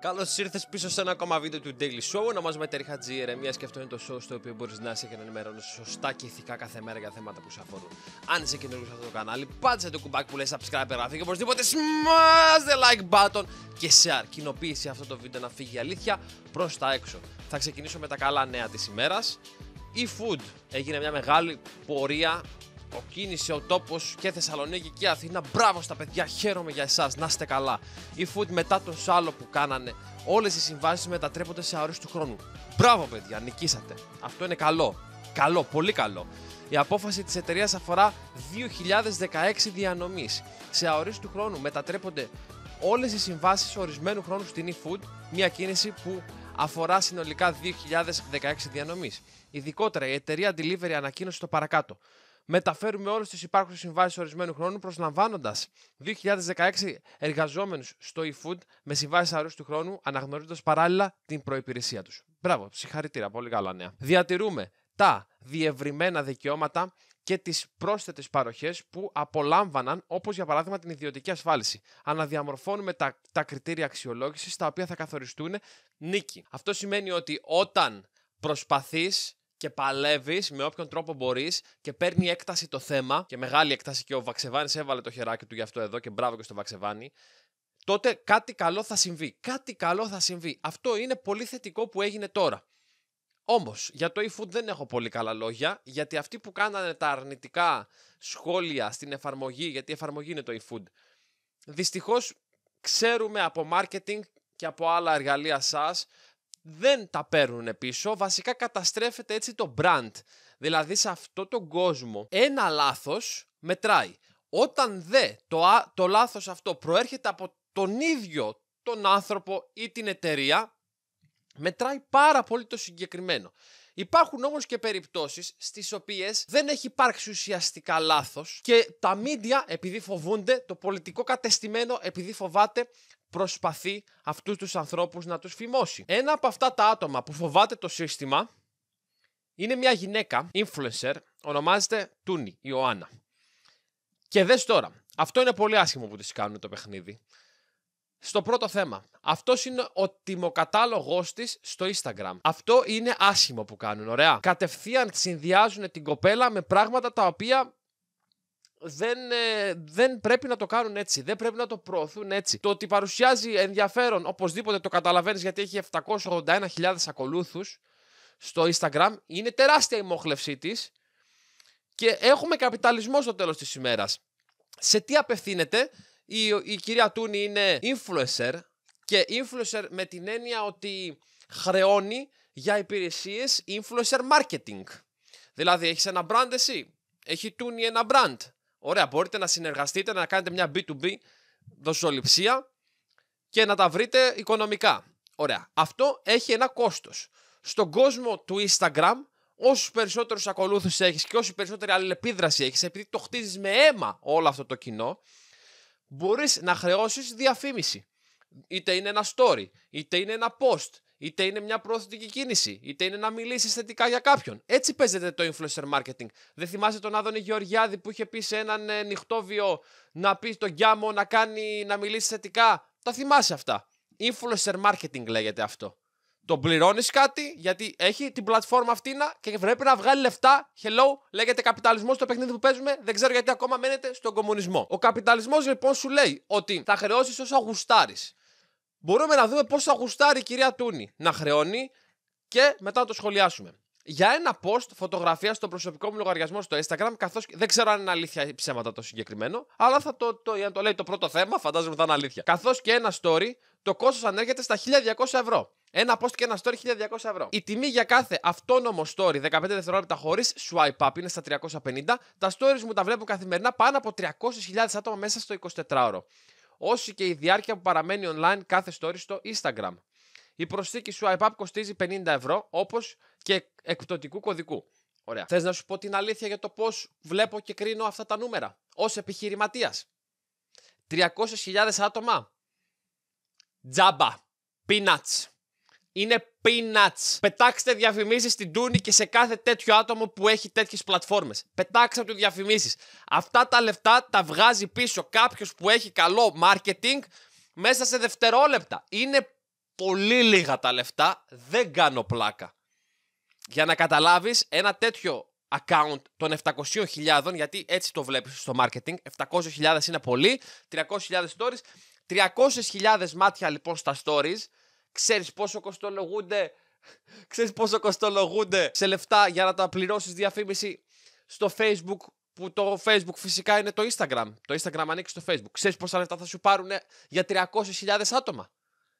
Καλώς ήρθες πίσω σε ένα ακόμα βίντεο του Daily Show. Ονομάζομαι Τέρι Χατζή Ερεμία και αυτό είναι το show στο οποίο μπορείς να είσαι και να ενημερώνεις σωστά και ηθικά κάθε μέρα για θέματα που σε αφορούν. Αν είσαι καινούργιος σε αυτό το κανάλι, πάτσε το κουμπάκι που λέει subscribe, γράφει και οπωσδήποτε smash the like button και σε αρκινοποίηση αυτό το βίντεο να φύγει η αλήθεια προς τα έξω. Θα ξεκινήσω με τα καλά νέα της ημέρας. Η e Food έγινε μια μεγάλη πορεία ο ο τόπος και Θεσσαλονίκη και Αθήνα. Μπράβο στα παιδιά, χαίρομαι για εσάς. Να είστε καλά. Η Food μετά τον σάλο που κάνανε, όλες οι συμβάσεις μετατρέπονται σε αορίστου χρόνου. Μπράβο, παιδιά, νικήσατε. Αυτό είναι καλό. Καλό, πολύ καλό. Η απόφαση της εταιρείας αφορά 2016 διανομής. Σε αορίστου χρόνου μετατρέπονται όλες οι συμβάσεις ορισμένου χρόνου στην eFood, μια κίνηση που αφορά συνολικά 2016 διανομής. Ειδικότερα, η εταιρεία Delivery ανακοίνωσε το παρακάτω μεταφέρουμε όλες τις υπάρχουσες συμβάσεις ορισμένου χρόνου, προσλαμβάνοντας 2.016 εργαζόμενους στο eFood με συμβάσεις αρρώστου χρόνου, αναγνωρίζοντας παράλληλα την προπηρεσία τους. Μπράβο, συγχαρητήρια, πολύ καλά νέα. Διατηρούμε τα διευρυμένα δικαιώματα και τις πρόσθετες παροχές που απολάμβαναν, όπως για παράδειγμα την ιδιωτική ασφάλιση. Αναδιαμορφώνουμε τα, τα κριτήρια αξιολόγησης τα οποία θα καθοριστούν νίκη. Αυτό σημαίνει ότι όταν προσπαθείς και παλεύεις με όποιον τρόπο μπορείς και παίρνει έκταση το θέμα και μεγάλη έκταση και ο Βαξεβάνης έβαλε το χεράκι του γι' αυτό εδώ και μπράβο και στο Βαξεβάνη. Τότε κάτι καλό θα συμβεί. Κάτι καλό θα συμβεί. Αυτό είναι πολύ θετικό που έγινε τώρα. Όμως, για το eFood δεν έχω πολύ καλά λόγια, γιατί αυτοί που κάνανε τα αρνητικά σχόλια στην εφαρμογή, γιατί η εφαρμογή είναι το eFood, δυστυχώς ξέρουμε από marketing και από άλλα εργαλεία σας δεν τα παίρνουν πίσω, βασικά καταστρέφεται έτσι το brand. Δηλαδή σε αυτό τον κόσμο ένα λάθος μετράει. Όταν δε το, το λάθος αυτό προέρχεται από τον ίδιο τον άνθρωπο ή την εταιρεία, μετράει πάρα πολύ το συγκεκριμένο. Υπάρχουν όμως και περιπτώσεις στις οποίες δεν έχει υπάρξει ουσιαστικά λάθος και τα μίντια επειδή φοβούνται, το πολιτικό κατεστημένο επειδή φοβάται προσπαθεί αυτούς τους ανθρώπους να τους φημώσει. Ένα από αυτά τα άτομα που φοβάται το σύστημα είναι μια γυναίκα, influencer, ονομάζεται Τούνη Ιωάννα. Και δες τώρα, αυτό είναι πολύ άσχημο που της κάνουν το παιχνίδι. Στο πρώτο θέμα, αυτός είναι ο τιμοκατάλογός της στο Instagram. Αυτό είναι άσχημο που κάνουν, ωραία. Κατευθείαν συνδυάζουν την κοπέλα με πράγματα τα οποία δεν, ε, δεν πρέπει να το κάνουν έτσι. Δεν πρέπει να το προωθούν έτσι. Το ότι παρουσιάζει ενδιαφέρον, οπωσδήποτε το καταλαβαίνεις γιατί έχει 781.000 ακολούθους στο Instagram. Είναι τεράστια η μόχλευσή της. Και έχουμε καπιταλισμό στο τέλος της ημέρας. Σε τι απευθύνεται, η, η κυρία Τούνη είναι influencer και influencer με την έννοια ότι χρεώνει για υπηρεσίες influencer marketing. Δηλαδή έχεις ένα brand εσύ, έχει Τούνη ένα brand. Ωραία, μπορείτε να συνεργαστείτε, να κάνετε μια B2B δοσοληψία και να τα βρείτε οικονομικά. Ωραία. Αυτό έχει ένα κόστος. Στον κόσμο του Instagram, όσους περισσότερους ακολούθους έχεις και όση περισσότερη αλληλεπίδραση έχεις, επειδή το χτίζεις με αίμα όλο αυτό το κοινό, μπορείς να χρεώσεις διαφήμιση. Είτε είναι ένα story, είτε είναι ένα post, είτε είναι μια προωθητική κίνηση, είτε είναι να μιλήσεις θετικά για κάποιον. Έτσι παίζεται το influencer marketing. Δεν θυμάσαι τον Άδωνη Γεωργιάδη που είχε πει σε έναν ε, νυχτόβιο να πει τον Γκιάμο να, κάνει, να μιλήσει θετικά. Τα θυμάσαι αυτά. Influencer marketing λέγεται αυτό. Το πληρώνεις κάτι γιατί έχει την πλατφόρμα αυτή και πρέπει να βγάλει λεφτά. Hello, λέγεται καπιταλισμός στο παιχνίδι που παίζουμε. Δεν ξέρω γιατί ακόμα μένετε στον κομμουνισμό. Ο καπιταλισμός λοιπόν σου λέει ότι θα χρεώσεις όσα γουστάρεις μπορούμε να δούμε πώ θα γουστάρει η κυρία Τούνη να χρεώνει και μετά να το σχολιάσουμε. Για ένα post φωτογραφίας στο προσωπικό μου λογαριασμό στο Instagram, καθώς. Δεν ξέρω αν είναι αλήθεια ή ψέματα το συγκεκριμένο, αλλά θα το, το, για να το λέει το πρώτο θέμα, φαντάζομαι θα είναι αλήθεια. Καθώς και ένα story, το κόστος ανέρχεται στα 1200 ευρώ. Ένα post και ένα story 1200 ευρώ. Η τιμή για κάθε αυτόνομο story 15 δευτερόλεπτα χωρίς swipe up είναι στα 350. Τα stories μου τα βλέπουν καθημερινά πάνω από 300.000 άτομα μέσα στο 24ωρο όσο και η διάρκεια που παραμένει online κάθε story στο Instagram. Η προσθήκη σου iPad κοστίζει 50 ευρώ, όπως και εκπτωτικού κωδικού. Ωραία. Θες να σου πω την αλήθεια για το πώς βλέπω και κρίνω αυτά τα νούμερα ως επιχειρηματίας. 300.000 άτομα. Τζάμπα. Peanuts. Είναι peanuts. Πετάξτε διαφημίσεις στην Τούνη και σε κάθε τέτοιο άτομο που έχει τέτοιες πλατφόρμες. Πετάξτε του διαφημίσεις. Αυτά τα λεφτά τα βγάζει πίσω κάποιος που έχει καλό marketing μέσα σε δευτερόλεπτα. Είναι πολύ λίγα τα λεφτά. Δεν κάνω πλάκα. Για να καταλάβεις, ένα τέτοιο account των 700.000, γιατί έτσι το βλέπεις στο marketing. 700.000 είναι πολύ, 300.000 stories. 300.000 μάτια λοιπόν στα stories Ξέρεις πόσο κοστολογούνται, ξέρεις πόσο κοστολογούνται σε λεφτά για να τα πληρώσεις διαφήμιση στο facebook που το facebook φυσικά είναι το instagram. Το instagram ανήκει στο facebook. Ξέρεις πόσα λεφτά θα σου πάρουν για 300.000 άτομα.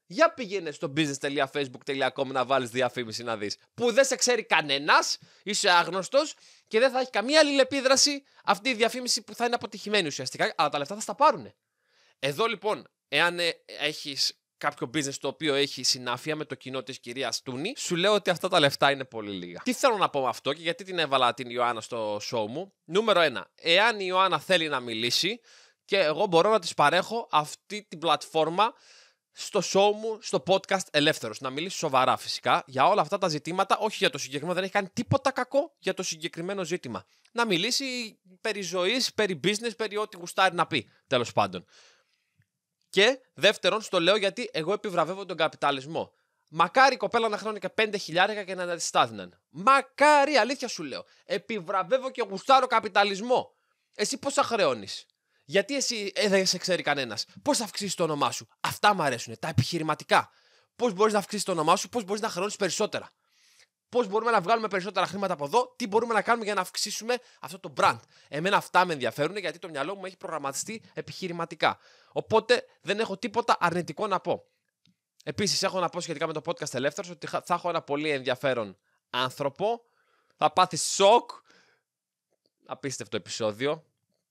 Για πήγαινε στο business.facebook.com να βάλεις διαφήμιση να δεις. Που δεν σε ξέρει κανένας, είσαι άγνωστος και δεν θα έχει καμία αλληλεπίδραση αυτή η διαφήμιση που θα είναι αποτυχημένη ουσιαστικά, αλλά τα λεφτά θα στα πάρουν. Εδώ λοιπόν, εάν ε, έχεις κάποιο business το οποίο έχει συνάφεια με το κοινό της κυρίας Τούνη, σου λέω ότι αυτά τα λεφτά είναι πολύ λίγα. Τι θέλω να πω με αυτό και γιατί την έβαλα την Ιωάννα στο show μου. Νούμερο 1. Εάν η Ιωάννα θέλει να μιλήσει και εγώ μπορώ να της παρέχω αυτή την πλατφόρμα στο show μου, στο podcast ελεύθερος. Να μιλήσει σοβαρά φυσικά για όλα αυτά τα ζητήματα, όχι για το συγκεκριμένο, δεν έχει κάνει τίποτα κακό για το συγκεκριμένο ζήτημα. Να μιλήσει περί ζωής, περί business, περί ό,τι γουστάρει να πει, τέλος πάντων. Και δεύτερον, στο λέω γιατί εγώ επιβραβεύω τον καπιταλισμό. Μακάρι η κοπέλα να χρώνει και 5 χιλιάρικα και να τη στάθυναν. Μακάρι, αλήθεια σου λέω. Επιβραβεύω και γουστάρω καπιταλισμό. Εσύ θα χρεώνεις. Γιατί εσύ ε, δεν σε ξέρει κανένας. Πώς θα αυξήσεις το όνομά σου. Αυτά μου αρέσουν. Τα επιχειρηματικά. Πώς μπορείς να αυξήσεις το όνομά σου, πώς μπορείς να χρεώνεις περισσότερα πώς μπορούμε να βγάλουμε περισσότερα χρήματα από εδώ, τι μπορούμε να κάνουμε για να αυξήσουμε αυτό το brand. Εμένα αυτά με ενδιαφέρουν γιατί το μυαλό μου έχει προγραμματιστεί επιχειρηματικά. Οπότε δεν έχω τίποτα αρνητικό να πω. Επίσης, έχω να πω σχετικά με το podcast Ελεύθερος ότι θα έχω ένα πολύ ενδιαφέρον άνθρωπο. Θα πάθει σοκ. Απίστευτο επεισόδιο.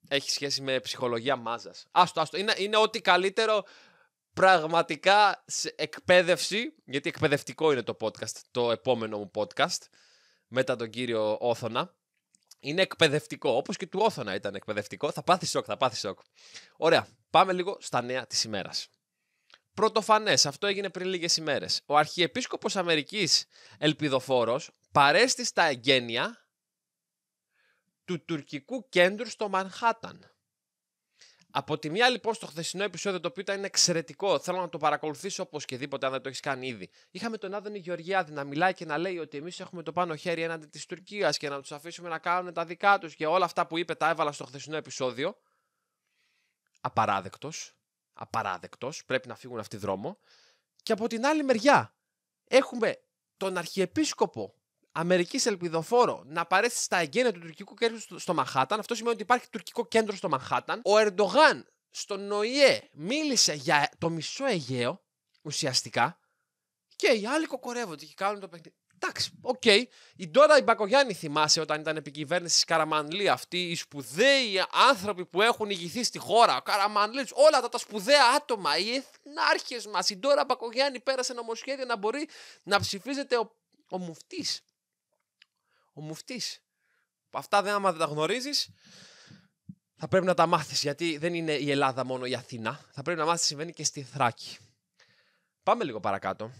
Έχει σχέση με ψυχολογία μάζας. Άστο, άστο. Είναι, είναι ό,τι καλύτερο πραγματικά σε εκπαίδευση, γιατί εκπαιδευτικό είναι το podcast, το επόμενο μου podcast, μετά τον κύριο Όθωνα. Είναι εκπαιδευτικό, όπως και του Όθωνα ήταν εκπαιδευτικό. Θα πάθει σοκ, θα πάθει σοκ. Ωραία, πάμε λίγο στα νέα της ημέρας. Πρωτοφανές, αυτό έγινε πριν λίγες ημέρες. Ο αρχιεπίσκοπος Αμερικής Ελπιδοφόρος παρέστη στα εγγένεια του τουρκικού κέντρου στο Μανχάταν. Από τη μια λοιπόν στο χθεσινό επεισόδιο το οποίο ήταν εξαιρετικό, θέλω να το παρακολουθήσω οπωσδήποτε αν δεν το έχεις κάνει ήδη. Είχαμε τον Άδωνη Γεωργιάδη να μιλάει και να λέει ότι εμείς έχουμε το πάνω χέρι έναντι της Τουρκίας και να τους αφήσουμε να κάνουν τα δικά τους και όλα αυτά που είπε τα έβαλα στο χθεσινό επεισόδιο. Απαράδεκτος. Απαράδεκτος. Πρέπει να φύγουν αυτοί δρόμο. Και από την άλλη μεριά έχουμε τον Αρχιεπίσκοπο Αμερικής ελπιδοφόρο να παρέσει στα εγγένεια του τουρκικού κέντρου στο Μαχάταν. Αυτό σημαίνει ότι υπάρχει τουρκικό κέντρο στο Μαχάταν. Ο Ερντογάν στο ΟΗΕ μίλησε για το μισό Αιγαίο ουσιαστικά και οι άλλοι κοκορεύονται και κάνουν το παιχνίδι. Εντάξει, οκ. Okay. Η Ντόρα η Μπακογιάννη θυμάσαι όταν ήταν επικυβέρνηση Καραμανλή αυτή. Οι σπουδαίοι άνθρωποι που έχουν ηγηθεί στη χώρα. Ο Καραμανλής, όλα αυτά τα σπουδαία άτομα, οι εθνάρχες μας. Η Ντόρα Μπακογιάννη πέρασε νομοσχέδιο να μπορεί να ψηφίζεται ο, ο ο μουφτής. Αυτά δεν, άμα δεν τα γνωρίζεις, θα πρέπει να τα μάθεις. Γιατί δεν είναι η Ελλάδα μόνο η Αθήνα. Θα πρέπει να μάθεις τι συμβαίνει και στη Θράκη. Πάμε λίγο παρακάτω.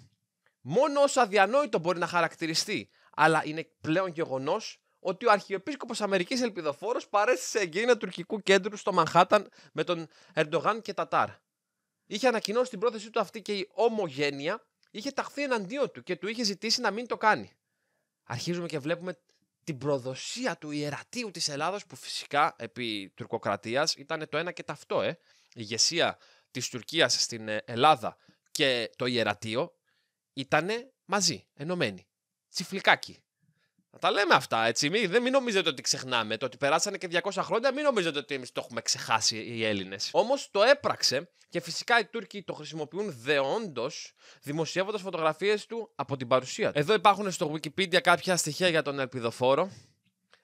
Μόνο όσο αδιανόητο μπορεί να χαρακτηριστεί, αλλά είναι πλέον γεγονός ότι ο Αρχιεπίσκοπος Αμερικής Ελπιδοφόρος παρέστησε εγκαίνα τουρκικού κέντρου στο Μανχάταν με τον Ερντογάν και Τατάρ. Είχε ανακοινώσει την πρόθεσή του αυτή και η Ομογένεια είχε ταχθεί εναντίον του και του είχε ζητήσει να μην το κάνει. Αρχίζουμε και βλέπουμε την προδοσία του ιερατείου της Ελλάδος που φυσικά επί τουρκοκρατίας ήταν το ένα και ταυτό. Ε. Η ηγεσία της Τουρκίας στην ε, Ελλάδα και το ιερατείο ήταν μαζί, ενωμένοι. Τσιφλικάκι. Να τα λέμε αυτά, έτσι. Μην, δεν, μην νομίζετε ότι ξεχνάμε. Το ότι περάσανε και 200 χρόνια, μην νομίζετε ότι εμείς το έχουμε ξεχάσει οι Έλληνες. Όμως το έπραξε και φυσικά οι Τούρκοι το χρησιμοποιούν δεόντως, δημοσιεύοντας φωτογραφίες του από την παρουσία του. Εδώ υπάρχουν στο Wikipedia κάποια στοιχεία για τον Ελπιδοφόρο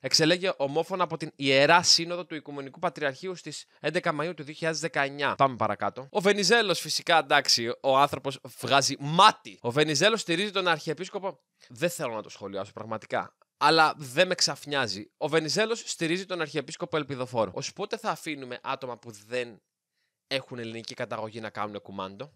εξελέγει ομόφωνα από την Ιερά Σύνοδο του Οικουμενικού Πατριαρχείου στις 11 Μαου του 2019. Πάμε παρακάτω. Ο Βενιζέλος, φυσικά εντάξει, ο άνθρωπος βγάζει μάτι. Ο Βενιζέλος στηρίζει τον Αρχιεπίσκοπο. Δεν θέλω να το σχολιάσω πραγματικά αλλά δεν με ξαφνιάζει. Ο Βενιζέλος στηρίζει τον Αρχιεπίσκοπο Ελπιδοφόρο. Ως πότε θα αφήνουμε άτομα που δεν έχουν ελληνική καταγωγή να κάνουν κουμάντο.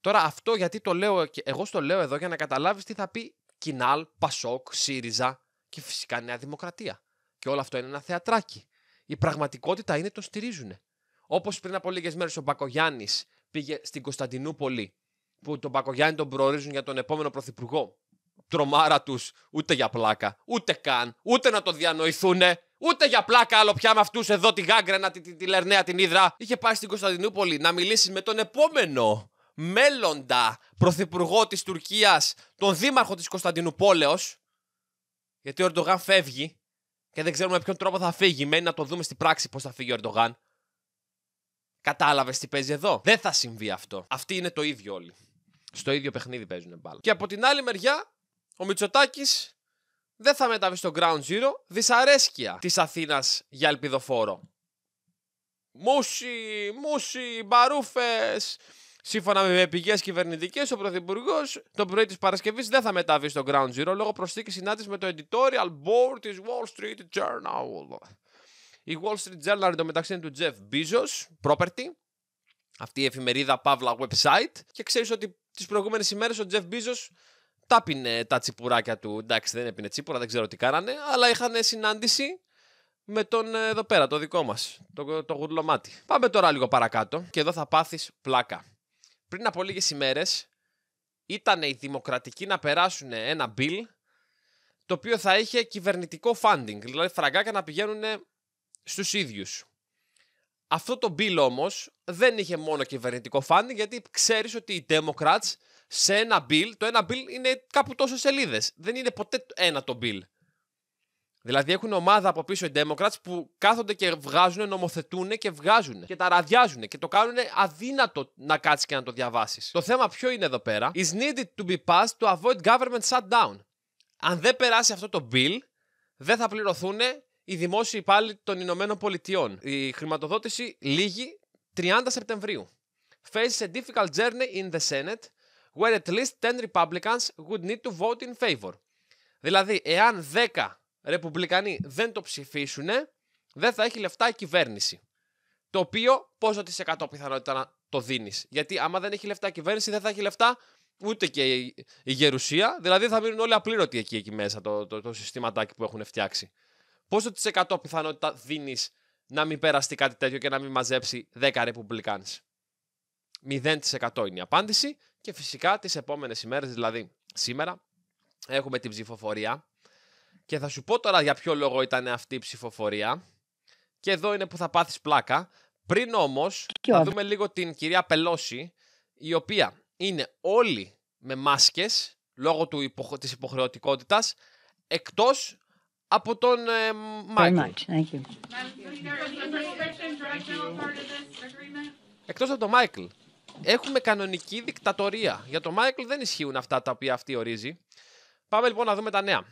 Τώρα αυτό γιατί το λέω, εγώ στο λέω εδώ για να καταλάβεις τι θα πει Κινάλ, Πασόκ, ΣΥΡΙΖΑ, και φυσικά Νέα Δημοκρατία. Και όλο αυτό είναι ένα θεατράκι. Η πραγματικότητα είναι το στηρίζουν. Όπως πριν από λίγες μέρες ο Μπακογιάννης πήγε στην Κωνσταντινούπολη, που τον Μπακογιάννη τον προορίζουν για τον επόμενο πρωθυπουργό. Τρομάρα τους, ούτε για πλάκα, ούτε καν, ούτε να το διανοηθούνε. ούτε για πλάκα άλλο πια με αυτούς εδώ τη γάγκρενα, τη, τη, τη λερνέα, την ύδρα. Είχε πάει στην Κωνσταντινούπολη να μιλήσει με τον επόμενο μέλλοντα πρωθυπουργό της Τουρκίας, τον δήμαρχο της Κωνσταντινούπολεως, γιατί ο Ερντογάν φεύγει και δεν ξέρουμε με ποιον τρόπο θα φύγει. Μένει να το δούμε στην πράξη πώς θα φύγει ο Ερντογάν. Κατάλαβες τι παίζει εδώ. Δεν θα συμβεί αυτό. Αυτή είναι το ίδιο όλοι. Στο ίδιο παιχνίδι παίζουν μπάλα. Και από την άλλη μεριά, ο Μητσοτάκης δεν θα μεταβεί στο Ground Zero. Δυσαρέσκεια της Αθήνας για ελπιδοφόρο. Μούσι, μούσι, μπαρούφες, Σύμφωνα με πηγέ κυβερνητικές, ο Πρωθυπουργός το πρωί της Παρασκευής δεν θα μεταβεί στο Ground Zero λόγω προσθήκης συνάντησης με το editorial board της Wall Street Journal. Η Wall Street Journal είναι το μεταξύ του Jeff Bezos, property, αυτή η εφημερίδα Παύλα website. Και ξέρεις ότι τις προηγούμενες ημέρες ο Jeff Bezos τα πίνε τα τσιπουράκια του. Εντάξει, δεν έπινε τσίπουρα, δεν ξέρω τι κάνανε, αλλά είχαν συνάντηση με τον ε, εδώ πέρα, το δικό μας, το, το γουρλωμάτι. Πάμε τώρα λίγο παρακάτω και εδώ θα πάθεις πλάκα πριν από λίγες ημέρες ήταν οι δημοκρατικοί να περάσουν ένα bill το οποίο θα είχε κυβερνητικό funding, δηλαδή φραγκάκια να πηγαίνουν στους ίδιους. Αυτό το bill όμως δεν είχε μόνο κυβερνητικό funding γιατί ξέρεις ότι οι Democrats σε ένα bill, το ένα bill είναι κάπου τόσες σελίδες, δεν είναι ποτέ ένα το bill. Δηλαδή έχουν ομάδα από πίσω οι Democrats που κάθονται και βγάζουν, νομοθετούν και βγάζουν και τα ραδιάζουν και το κάνουν αδύνατο να κάτσεις και να το διαβάσεις. Το θέμα ποιο είναι εδώ πέρα. Is needed to be passed to avoid government shutdown. Αν δεν περάσει αυτό το bill, δεν θα πληρωθούν οι δημόσιοι υπάλληλοι των Ηνωμένων Πολιτειών. Η χρηματοδότηση λήγει 30 Σεπτεμβρίου. Faces a difficult journey in the Senate, where at least 10 Republicans would need to vote in favor. Δηλαδή, εάν 10 ρεπουμπλικανοί δεν το ψηφίσουν, δεν θα έχει λεφτά η κυβέρνηση. Το οποίο πόσο της 100 πιθανότητα να το δίνεις. Γιατί άμα δεν έχει λεφτά η κυβέρνηση, δεν θα έχει λεφτά ούτε και η γερουσία. Δηλαδή θα μείνουν όλοι απλήρωτοι εκεί, εκεί μέσα το, το, το συστηματάκι που έχουν φτιάξει. Πόσο της 100 πιθανότητα δίνεις να μην περαστεί κάτι τέτοιο και να μην μαζέψει 10 ρεπουμπλικάνε. 0% είναι η απάντηση και φυσικά τις επόμενες ημέρες, δηλαδή σήμερα, έχουμε την ψηφοφορία και θα σου πω τώρα για ποιο λόγο ήταν αυτή η ψηφοφορία. Και εδώ είναι που θα πάθεις πλάκα. Πριν όμως θα δούμε λίγο την κυρία Πελώση, η οποία είναι όλοι με μάσκες λόγω του υποχ... της υποχρεωτικότητας, εκτός από τον ε, Μάικλ. εκτός από τον Μάικλ. Έχουμε κανονική δικτατορία. Για τον Μάικλ δεν ισχύουν αυτά τα οποία αυτή ορίζει. Πάμε λοιπόν να δούμε τα νέα.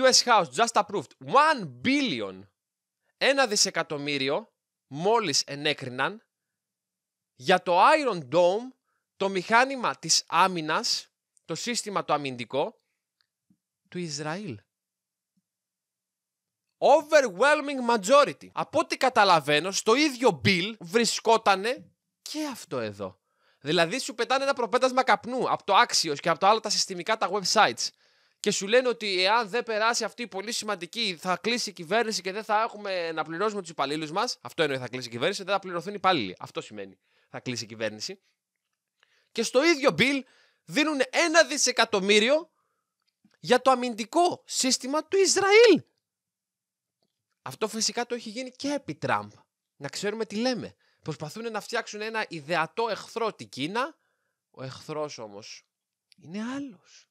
US House just approved 1 billion. Ένα δισεκατομμύριο μόλις ενέκριναν για το Iron Dome, το μηχάνημα της άμυνας, το σύστημα το αμυντικό του Ισραήλ. Overwhelming majority. Από ό,τι καταλαβαίνω, στο ίδιο bill βρισκότανε και αυτό εδώ. Δηλαδή σου πετάνε ένα προπέτασμα καπνού από το Axios και από τα άλλα τα συστημικά τα websites και σου λένε ότι εάν δεν περάσει αυτή η πολύ σημαντική, θα κλείσει η κυβέρνηση και δεν θα έχουμε να πληρώσουμε τους υπαλλήλους μας. Αυτό εννοεί θα κλείσει η κυβέρνηση, δεν θα πληρωθούν οι υπάλληλοι. Αυτό σημαίνει θα κλείσει η κυβέρνηση. Και στο ίδιο bill δίνουν ένα δισεκατομμύριο για το αμυντικό σύστημα του Ισραήλ. Αυτό φυσικά το έχει γίνει και επί Τραμπ. Να ξέρουμε τι λέμε. Προσπαθούν να φτιάξουν ένα ιδεατό εχθρό την Κίνα. Ο εχθρός όμως είναι άλλος.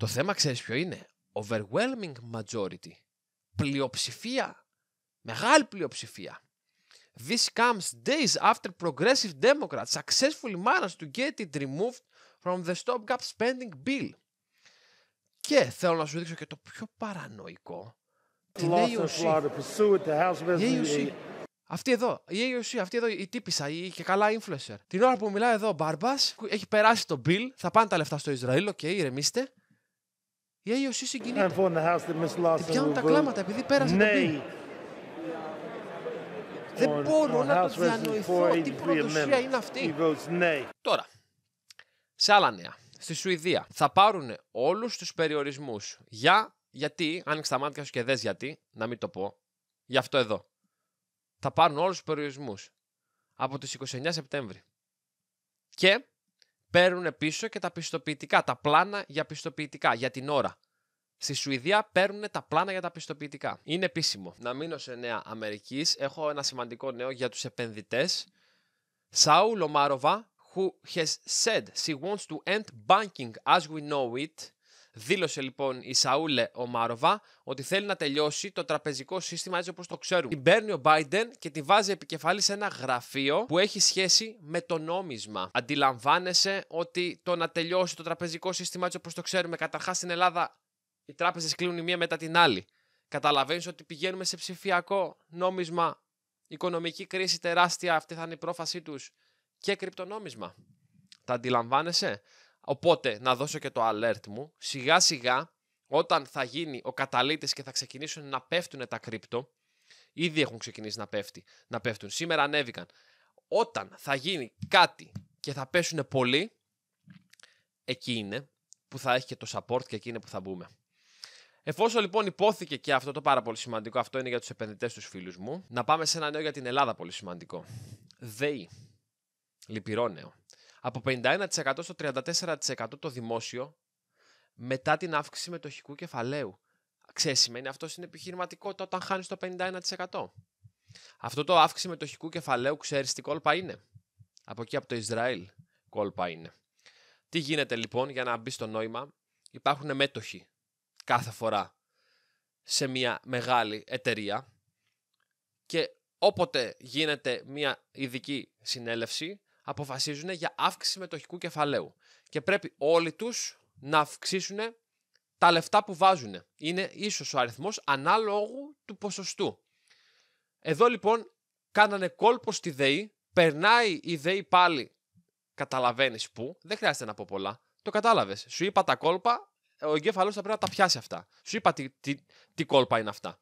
Το θέμα ξέρεις ποιο είναι. Overwhelming majority. Πλειοψηφία. Μεγάλη πλειοψηφία. This comes days after progressive Democrats successfully managed to get it removed from the stopgap spending bill. Και θέλω να σου δείξω και το πιο παρανοϊκό. Την AOC. Η AOC. Αυτή εδώ, η AOC, αυτή εδώ η τύπησα, η και καλά influencer. Την ώρα που μιλάει εδώ ο Μπάρμπας, έχει περάσει το bill, θα πάνε τα λεφτά στο Ισραήλ, οκ, okay, ηρεμήστε. Η IOC συγκινείται. Την πιάνουν τα κλάματα επειδή πέρασε το πίνη. Δεν μπορώ να το διανοηθώ. Τι προδοσία είναι αυτή. Τώρα, σε άλλα νέα. Στη Σουηδία θα πάρουν όλους τους περιορισμούς. Για, γιατί, Αν τα μάτια σου και δες γιατί, να μην το πω, γι' αυτό εδώ. Θα πάρουν όλους τους περιορισμούς από τις 29 Σεπτέμβρη. Και παίρνουν πίσω και τα πιστοποιητικά, τα πλάνα για πιστοποιητικά, για την ώρα. Στη Σουηδία παίρνουν τα πλάνα για τα πιστοποιητικά. Είναι επίσημο. Να μείνω σε Νέα Αμερικής. Έχω ένα σημαντικό νέο για τους επενδυτές. Σαούλ Λομάροβα, who has said she wants to end banking as we know it, Δήλωσε λοιπόν η Σαούλε Ομάροβα ότι θέλει να τελειώσει το τραπεζικό σύστημα έτσι όπως το ξέρουμε. Την παίρνει ο Biden και τη βάζει επικεφαλή σε ένα γραφείο που έχει σχέση με το νόμισμα. Αντιλαμβάνεσαι ότι το να τελειώσει το τραπεζικό σύστημα έτσι όπως το ξέρουμε, καταρχάς στην Ελλάδα οι τράπεζες κλείνουν η μία μετά την άλλη. Καταλαβαίνεις ότι πηγαίνουμε σε ψηφιακό νόμισμα, οικονομική κρίση τεράστια, αυτή θα είναι η πρόφασή τους και κρυπτονόμισμα. Τα αντιλαμβάνεσαι. Οπότε να δώσω και το alert μου. Σιγά σιγά όταν θα γίνει ο καταλήτης και θα ξεκινήσουν να πέφτουν τα κρύπτο, ήδη έχουν ξεκινήσει να, πέφτει, να πέφτουν, σήμερα ανέβηκαν. Όταν θα γίνει κάτι και θα πέσουν πολύ, εκεί είναι που θα έχει και το support και εκεί είναι που θα μπούμε. Εφόσον λοιπόν υπόθηκε και αυτό το πάρα πολύ σημαντικό, αυτό είναι για τους επενδυτές τους φίλους μου, να πάμε σε ένα νέο για την Ελλάδα πολύ σημαντικό. ΔΕΗ. Λυπηρό νέο από 51% στο 34% το δημόσιο μετά την αύξηση μετοχικού κεφαλαίου. Ξέρεις, σημαίνει αυτό στην επιχειρηματικότητα όταν χάνεις το 51%. Αυτό το αύξηση μετοχικού κεφαλαίου ξέρεις τι κόλπα είναι. Από εκεί από το Ισραήλ κόλπα είναι. Τι γίνεται λοιπόν για να μπει στο νόημα. Υπάρχουν μέτοχοι κάθε φορά σε μια μεγάλη εταιρεία και όποτε γίνεται μια ειδική συνέλευση αποφασίζουν για αύξηση μετοχικού κεφαλαίου. Και πρέπει όλοι τους να αυξήσουν τα λεφτά που βάζουν. Είναι ίσως ο αριθμός ανάλογου του ποσοστού. Εδώ λοιπόν κάνανε κόλπο στη ΔΕΗ, περνάει η ΔΕΗ πάλι, καταλαβαίνεις που, δεν χρειάζεται να πω πολλά, το κατάλαβες. Σου είπα τα κόλπα, ο εγκέφαλος θα πρέπει να τα πιάσει αυτά. Σου είπα τι, τι, τι κόλπα είναι αυτά.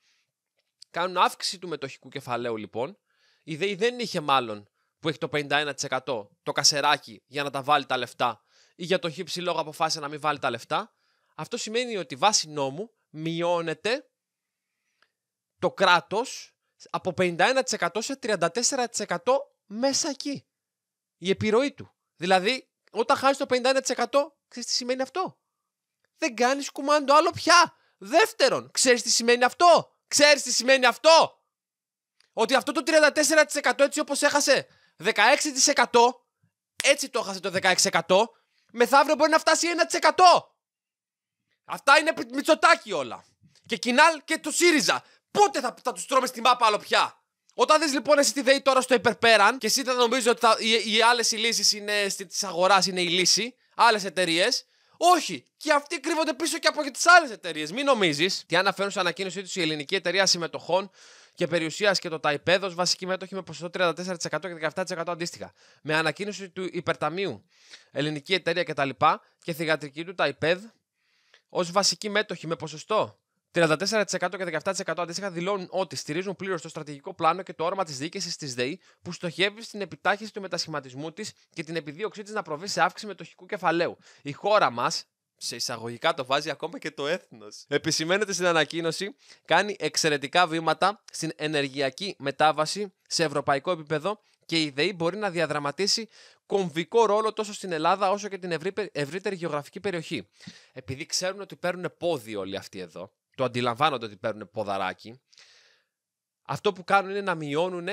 Κάνουν αύξηση του μετοχικού κεφαλαίου λοιπόν, η ΔΕΗ δεν είχε μάλλον που έχει το 51%, το κασεράκι για να τα βάλει τα λεφτά ή για το χύψη λόγο αποφάσισε να μην βάλει τα λεφτά, αυτό σημαίνει ότι βάσει νόμου μειώνεται το κράτος από 51% σε 34% μέσα εκεί. Η επιρροή του. Δηλαδή, όταν χάσει το 51%, ξέρεις τι σημαίνει αυτό. Δεν κάνεις κουμάντο άλλο πια. Δεύτερον, ξέρεις τι σημαίνει αυτό. Ξέρεις τι σημαίνει αυτό. Ότι αυτό το 34% έτσι όπως έχασε 16% έτσι το έχασε το 16%. Μεθαύριο μπορεί να φτάσει 1%. Αυτά είναι Μητσοτάκι όλα. Και κοινάλ και το ΣΥΡΙΖΑ. Πότε θα, θα τους τρώμε στη μάπα άλλο πια. Όταν δεις λοιπόν εσύ τη ΔΕΗ τώρα στο υπερπέραν και εσύ θα νομίζει ότι θα, οι, οι άλλες λύσει είναι της αγοράς είναι η λύση, άλλες εταιρείες. Όχι, και αυτοί κρύβονται πίσω και από τις άλλες εταιρείες. Μην νομίζεις. Τι αναφέρουν σε ανακοίνωσή τους η ελληνική εταιρεία συμμετοχών και περιουσίας και το ταϊπέδος βασική μέτοχη με ποσοστό 34% και 17% αντίστοιχα. Με ανακοίνωση του υπερταμείου ελληνική εταιρεία κτλ. και θηγατρική του ταϊπέδ ως βασική μέτοχη με ποσοστό 34% και 17% αντίστοιχα δηλώνουν ότι στηρίζουν πλήρως το στρατηγικό πλάνο και το όρμα της διοίκησης της ΔΕΗ που στοχεύει στην επιτάχυνση του μετασχηματισμού της και την επιδίωξή της να προβεί σε αύξηση μετοχικού κεφαλαίου. Η χώρα μας, σε εισαγωγικά το βάζει ακόμα και το έθνος. Επισημαίνεται στην ανακοίνωση, κάνει εξαιρετικά βήματα στην ενεργειακή μετάβαση σε ευρωπαϊκό επίπεδο και η ΔΕΗ μπορεί να διαδραματίσει κομβικό ρόλο τόσο στην Ελλάδα όσο και την ευρύτερη γεωγραφική περιοχή. Επειδή ξέρουν ότι παίρνουν πόδι όλοι αυτοί εδώ, το αντιλαμβάνονται ότι παίρνουν ποδαράκι, αυτό που κάνουν είναι να μειώνουν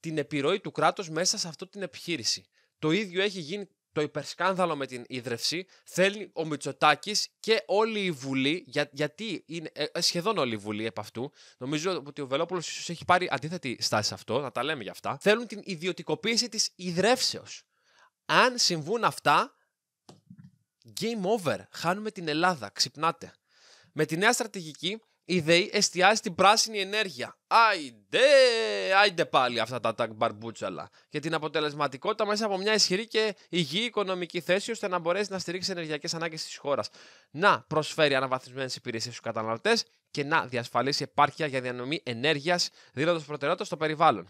την επιρροή του κράτους μέσα σε αυτή την επιχείρηση. Το ίδιο έχει γίνει το υπερσκάνδαλο με την ίδρυυση, θέλει ο Μητσοτάκης και όλη η Βουλή, γιατί είναι ε, ε, σχεδόν όλη η Βουλή επ' αυτού, νομίζω ότι ο Βελόπουλος ίσως έχει πάρει αντίθετη στάση σε αυτό, να τα λέμε για αυτά, θέλουν την ιδιωτικοποίηση της ιδρεύσεως. Αν συμβούν αυτά, game over. Χάνουμε την Ελλάδα. Ξυπνάτε. Με τη νέα στρατηγική η ΔΕΗ εστιάζει στην πράσινη ενέργεια. Άιντε, άιντε πάλι αυτά τα τάγκ μπαρμπούτσαλα. Και την αποτελεσματικότητα μέσα από μια ισχυρή και υγιή οικονομική θέση, ώστε να μπορέσει να στηρίξει ενεργειακές ανάγκες της χώρας. Να προσφέρει αναβαθμισμένες υπηρεσίες στους καταναλωτές και να διασφαλίσει επάρκεια για διανομή ενέργειας, δίνοντας προτεραιότητα στο περιβάλλον.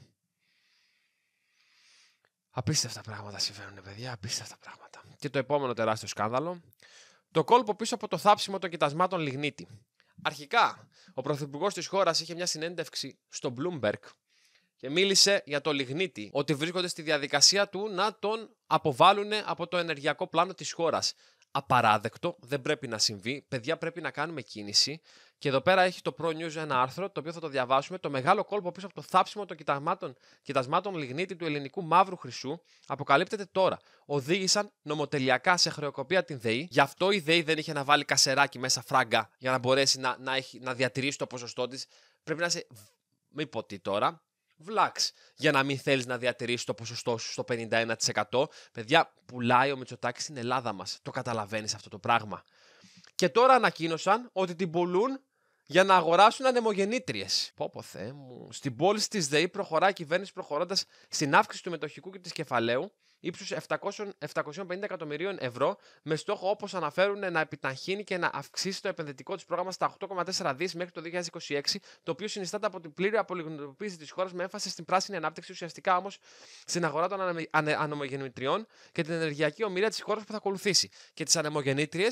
Απίστευτα πράγματα συμβαίνουν, παιδιά, απίστευτα πράγματα. Και το επόμενο τεράστιο σκάνδαλο. Το κόλπο πίσω από το θάψιμο των κοιτασμάτων λιγνίτη. Αρχικά, ο Πρωθυπουργός της χώρας είχε μια συνέντευξη στο Bloomberg και μίλησε για το Λιγνίτη, ότι βρίσκονται στη διαδικασία του να τον αποβάλουν από το ενεργειακό πλάνο της χώρας. Απαράδεκτο, δεν πρέπει να συμβεί. Παιδιά, πρέπει να κάνουμε κίνηση. Και εδώ πέρα έχει το Pro News ένα άρθρο το οποίο θα το διαβάσουμε. Το μεγάλο κόλπο πίσω από το θάψιμο των κοιτασμάτων, κοιτασμάτων λιγνίτη του ελληνικού μαύρου χρυσού αποκαλύπτεται τώρα. Οδήγησαν νομοτελειακά σε χρεοκοπία την ΔΕΗ. Γι' αυτό η ΔΕΗ δεν είχε να βάλει κασεράκι μέσα φράγκα για να μπορέσει να, να, έχει, να διατηρήσει το ποσοστό της. Πρέπει να είσαι. Μη πω τι τώρα. Βλάξ. Για να μην θέλεις να διατηρήσεις το ποσοστό σου στο 51%. Παιδιά, πουλάει ο Μητσοτάκης στην Ελλάδα μας. Το καταλαβαίνεις αυτό το πράγμα. Και τώρα ανακοίνωσαν ότι την πουλούν για να αγοράσουν ανεμογεννήτριες. Πόπο Θεέ μου. Στην πόλη τη ΔΕΗ προχωρά η κυβέρνηση προχωρώντας στην αύξηση του μετοχικού και της κεφαλαίου ύψους 750 εκατομμυρίων ευρώ, με στόχο όπως αναφέρουν να επιταχύνει και να αυξήσει το επενδυτικό της πρόγραμμα στα 8,4 δις μέχρι το 2026, το οποίο συνιστάται από την πλήρη απολιγνωτοποίηση της χώρας με έμφαση στην πράσινη ανάπτυξη, ουσιαστικά όμως στην αγορά των ανεμογεννητριών και την ενεργειακή ομοιρία της χώρας που θα ακολουθήσει. Και τις ανεμογεννήτριες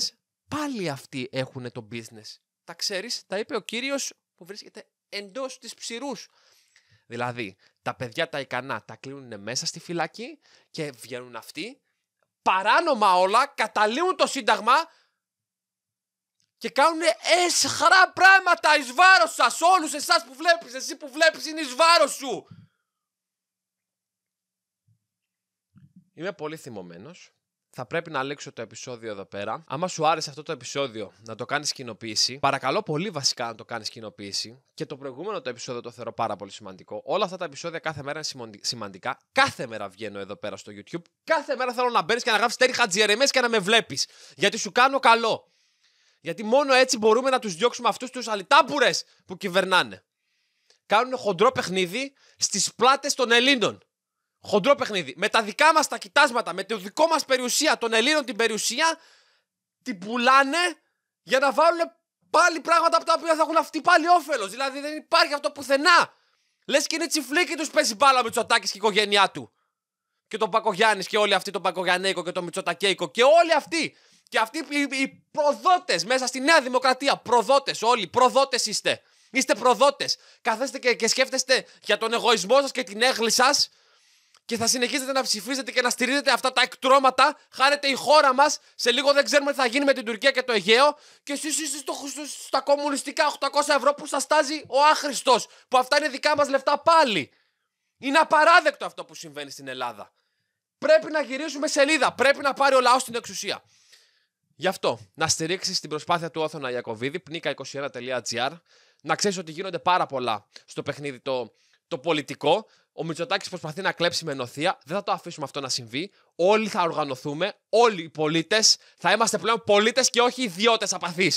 πάλι αυτοί έχουν το business. Τα ξέρεις, τα είπε ο κύριος που βρίσκεται εντός της ψηρούς. Δηλαδή, τα παιδιά τα ικανά τα κλείνουν μέσα στη φυλακή και βγαίνουν αυτοί, παράνομα όλα, καταλύουν το σύνταγμα και κάνουν εσχρά πράγματα εις βάρος σας, όλους εσάς που βλέπεις, εσύ που βλέπεις είναι εις βάρος σου. Είμαι πολύ θυμωμένος θα πρέπει να λήξω το επεισόδιο εδώ πέρα. Άμα σου άρεσε αυτό το επεισόδιο να το κάνεις κοινοποίηση, παρακαλώ πολύ βασικά να το κάνεις κοινοποίηση. Και το προηγούμενο το επεισόδιο το θεωρώ πάρα πολύ σημαντικό. Όλα αυτά τα επεισόδια κάθε μέρα είναι σημαντικά. Κάθε μέρα βγαίνω εδώ πέρα στο YouTube. Κάθε μέρα θέλω να μπαίνεις και να γράφει τέρι χατζιερεμές και να με βλέπεις. Γιατί σου κάνω καλό. Γιατί μόνο έτσι μπορούμε να τους διώξουμε αυτούς τους αλυτάμπουρε που κυβερνάνε. Κάνουν χοντρό παιχνίδι στις πλάτες των Ελλήνων. Χοντρό παιχνίδι. Με τα δικά μας τα κοιτάσματα, με το δικό μας περιουσία, των Ελλήνων την περιουσία, την πουλάνε για να βάλουν πάλι πράγματα από τα οποία θα έχουν αυτοί πάλι όφελος. Δηλαδή δεν υπάρχει αυτό πουθενά. Λες και είναι τσιφλίκι τους παίζει μπάλα με ατάκη και η οικογένειά του. Και τον Πακογιάννης και όλοι αυτοί, τον Πακογιανέικο και τον Μητσοτακέικο και όλοι αυτοί. Και αυτοί οι, προδότες μέσα στη Νέα Δημοκρατία. Προδότες όλοι, προδότες είστε. Είστε προδότες. Καθέστε και, και σκέφτεστε για τον εγωισμό σας και την έγκλη σας και θα συνεχίζετε να ψηφίζετε και να στηρίζετε αυτά τα εκτρώματα. Χάνετε η χώρα μας. Σε λίγο δεν ξέρουμε τι θα γίνει με την Τουρκία και το Αιγαίο. Και εσείς είστε στο, στα κομμουνιστικά 800 ευρώ που σας τάζει ο άχρηστος. Που αυτά είναι δικά μας λεφτά πάλι. Είναι απαράδεκτο αυτό που συμβαίνει στην Ελλάδα. Πρέπει να γυρίσουμε σελίδα. Πρέπει να πάρει ο λαός την εξουσία. Γι' αυτό, να στηρίξεις την προσπάθεια του Όθωνα Ιακοβίδη, πνίκα21.gr. Να ξέρεις ότι γίνονται πάρα πολλά στο παιχνίδι το, το πολιτικό. Ο Μητσοτάκης προσπαθεί να κλέψει με ενωθεία, Δεν θα το αφήσουμε αυτό να συμβεί. Όλοι θα οργανωθούμε. Όλοι οι πολίτες θα είμαστε πλέον πολίτες και όχι ιδιώτες απαθείς.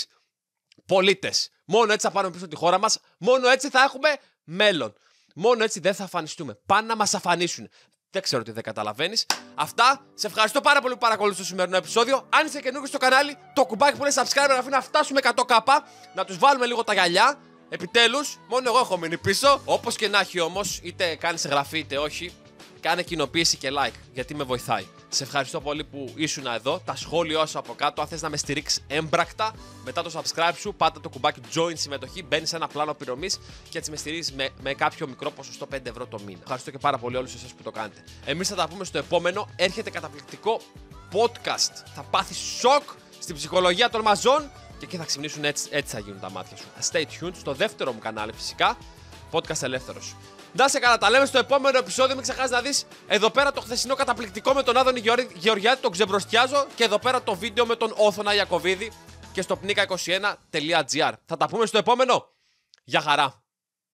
Πολίτε. Μόνο έτσι θα πάρουμε πίσω τη χώρα μας. Μόνο έτσι θα έχουμε μέλλον. Μόνο έτσι δεν θα αφανιστούμε. Πάνε να μας αφανίσουν. Δεν ξέρω τι δεν καταλαβαίνεις. Αυτά. Σε ευχαριστώ πάρα πολύ που παρακολουθούσε το σημερινό επεισόδιο. Αν είσαι καινούργιος στο κανάλι, το κουμπάκι που λέει subscribe να αφήνει να φτάσουμε 100k. Να τους βάλουμε λίγο τα γυαλιά. Επιτέλους, μόνο εγώ έχω μείνει πίσω. Όπως και να έχει όμως, είτε κάνεις εγγραφή είτε όχι, κάνε κοινοποίηση και like γιατί με βοηθάει. Σε ευχαριστώ πολύ που ήσουν εδώ. Τα σχόλιά σου από κάτω. Αν θες να με στηρίξεις έμπρακτα, μετά το subscribe σου, πάτα το κουμπάκι join συμμετοχή. Μπαίνει σε ένα πλάνο πληρωμή και έτσι με στηρίζεις με, με κάποιο μικρό ποσοστό 5 ευρώ το μήνα. Ευχαριστώ και πάρα πολύ όλους εσάς που το κάνετε. Εμείς θα τα πούμε στο επόμενο. Έρχεται καταπληκτικό podcast. Θα πάθεις σοκ στην ψυχολογία των μαζών και εκεί θα ξυπνήσουν έτσι, έτσι θα γίνουν τα μάτια σου. Stay tuned στο δεύτερο μου κανάλι φυσικά, podcast ελεύθερος. Να καλά, τα λέμε στο επόμενο επεισόδιο. Μην ξεχάσει να δεις εδώ πέρα το χθεσινό καταπληκτικό με τον Άδωνη Γεωργιάδη, τον ξεμπροστιάζω. Και εδώ πέρα το βίντεο με τον Όθωνα Ιακοβίδη και στο πνίκα21.gr. Θα τα πούμε στο επόμενο. Για χαρά.